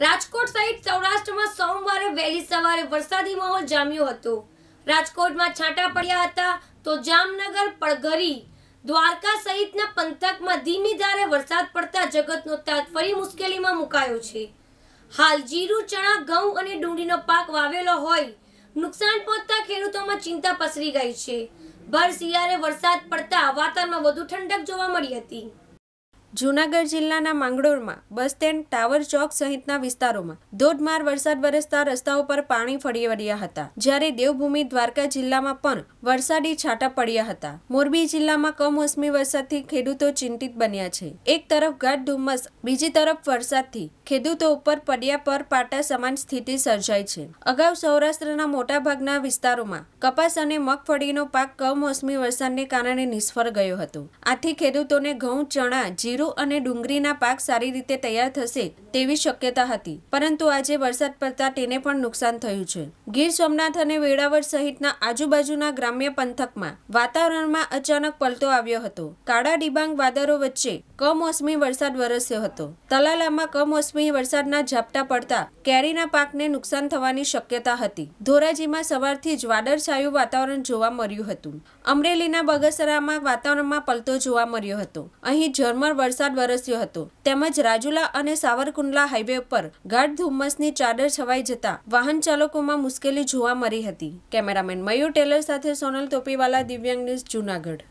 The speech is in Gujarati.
રાજકોટ સહિત સૌરાષ્ટ્રમાં સોમવારે વહેલી સવારે વરસાદી માહોલ જામ્યો હતો રાજકોટમાં છાંટા પડ્યા હતા તો જામનગર પડઘરી દ્વારકા સહિતના પંથકમાં ધીમી ધારે વરસાદ પડતા જગતનો તાત ફરી મુશ્કેલીમાં મુકાયો છે હાલ જીરું ચણા ઘઉં અને ડુંગળીનો પાક વાવેલો હોય નુકસાન પહોંચતા ખેડૂતોમાં ચિંતા પસરી ગઈ છે ભર શિયાળે વરસાદ પડતા વાતાવરણમાં વધુ ઠંડક જોવા મળી હતી જૂનાગઢ જિલ્લાના માંગરોળમાં બસ સ્ટેન્ડ ટાવર ચોક સહિતના વિસ્તારોમાં ધોધમાર વરસાદ વરસતા રસ્તાઓ પર પાણી ફરી વળ્યા હતા જ્યારે દેવભૂમિ દ્વારકા જિલ્લામાં પણ વરસાદી છાંટા પડ્યા હતા મોરબી જિલ્લામાં કમોસમી વરસાદથી ખેડૂતો ચિંતિત બન્યા છે એક તરફ ગાઢ ધુમ્મસ બીજી તરફ વરસાદથી ખેડૂતો ઉપર પડ્યા પર પાટા સમાન સ્થિતિ સર્જાઈ છે અગાઉ સૌરાષ્ટ્રના મોટાભાગના વિસ્તારોમાં કપાસ અને મગફળીનો પાક કમોસમી વરસાદને કારણે નિષ્ફળ ગયો હતો આથી ખેડૂતોને ઘઉં ચણા જીરું જીરું અને ડુંગળીના પાક સારી રીતે તૈયાર થશે તેવી શક્યતા હતી પરંતુ આજે વરસાદ પડતા તેને પણ નુકસાન થયું છે ગીર સોમનાથ અને વેળાવળ સહિતના આજુબાજુના ગ્રામ્ય પંથકમાં વાતાવરણમાં અચાનક પલટો આવ્યો હતો કાળા ડિબાંગ વાદળો વચ્ચે કમોસમી વરસાદ વરસ્યો હતો તલાલામાં કમોસમી વરસાદના ઝાપટા પડતા કેરીના પાકને નુકસાન થવાની શક્યતા હતી ધોરાજીમાં સવારથી જ વાદળછાયું વાતાવરણ જોવા મળ્યું હતું અમરેલીના બગસરામાં વાતાવરણમાં પલટો જોવા મળ્યો હતો અહીં ઝરમર વરસાદ વરસાદ વરસ્યો હતો તેમજ રાજુલા અને સાવરકુંડલા હાઈવે ઉપર ગાઢ ધુમ્મસની ચાદર છવાઈ જતા વાહન ચાલકોમાં મુશ્કેલી જોવા મળી હતી કેમેરામેન મયુર ટેલર સાથે સોનલ તોપીવાલા દિવ્યાંગ ન્યૂઝ જૂનાગઢ